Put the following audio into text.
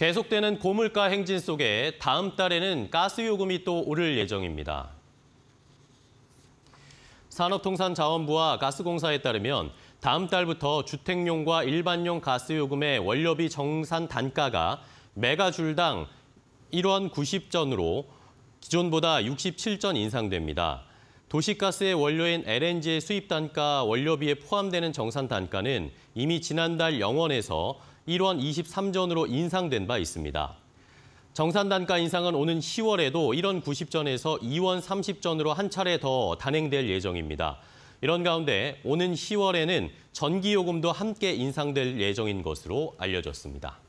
계속되는 고물가 행진 속에 다음 달에는 가스 요금이 또 오를 예정입니다. 산업통상자원부와 가스공사에 따르면 다음 달부터 주택용과 일반용 가스요금의 원료비 정산 단가가 메가줄당 1원 90전으로 기존보다 67전 인상됩니다. 도시가스의 원료인 LNG의 수입 단가 원료비에 포함되는 정산 단가는 이미 지난달 0원에서 1원 23전으로 인상된 바 있습니다. 정산 단가 인상은 오는 10월에도 1원 90전에서 2원 30전으로 한 차례 더 단행될 예정입니다. 이런 가운데 오는 10월에는 전기요금도 함께 인상될 예정인 것으로 알려졌습니다.